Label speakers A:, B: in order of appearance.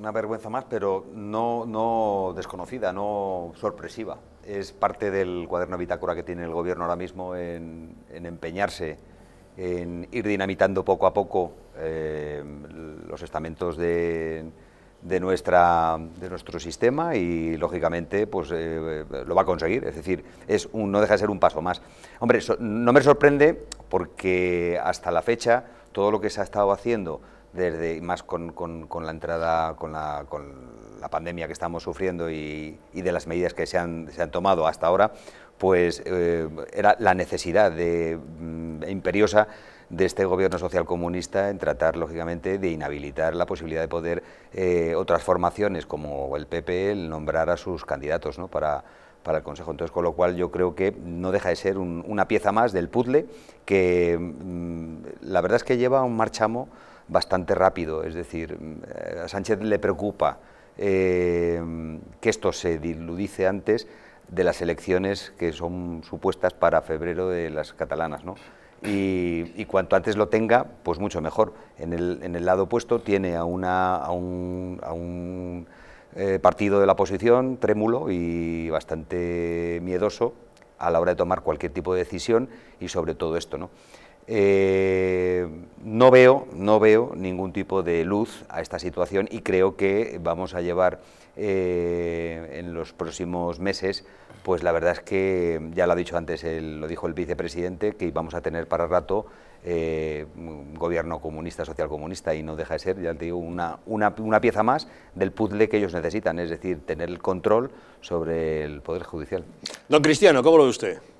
A: una vergüenza más, pero no, no desconocida, no sorpresiva. Es parte del cuaderno de bitácora que tiene el Gobierno ahora mismo en, empeñarse en ir dinamitando poco a poco eh, los estamentos de, de, nuestra, de nuestro sistema y, lógicamente, pues eh, lo va a conseguir. Es decir, es no deja de ser un paso más. Hombre, no me sorprende porque hasta la fecha todo lo que se ha estado haciendo desde más con, la entrada, con la, con la, pandemia que estamos sufriendo y, de las medidas que se han, tomado hasta ahora, pues eh, era la necesidad mm, e imperiosa de este gobierno social comunista en tratar, lógicamente, de inhabilitar la posibilidad de poder eh, otras formaciones como el PP e, el nombrar a sus candidatos ¿no? para para el Consejo. Entonces, con lo cual yo creo que no deja de ser una pieza más del puzzle que mm, la verdad es que lleva un marchamo bastante rápido. Es decir, mm, a Sánchez le preocupa eh, que esto se diludice antes de las elecciones que son supuestas para febrero de las catalanas. ¿no? Y, cuanto antes lo tenga, pues mucho mejor. En el, en el lado opuesto tiene a, una, a un eh, partido de la oposición, trémulo y bastante miedoso a la hora de tomar cualquier tipo de decisión y sobre todo esto. ¿no? Eh, no veo, no veo ningún tipo de luz a esta situación y creo que vamos a llevar eh, en los próximos meses, pues la verdad es que ya lo ha dicho antes, lo dijo el vicepresidente, que vamos a tener para rato un eh, gobierno comunista, socialcomunista, y no deja de ser, ya te digo, una, una pieza más del puzzle que ellos necesitan, es decir, tener el control sobre el Poder Judicial. Don Cristiano, ¿cómo lo ve usted?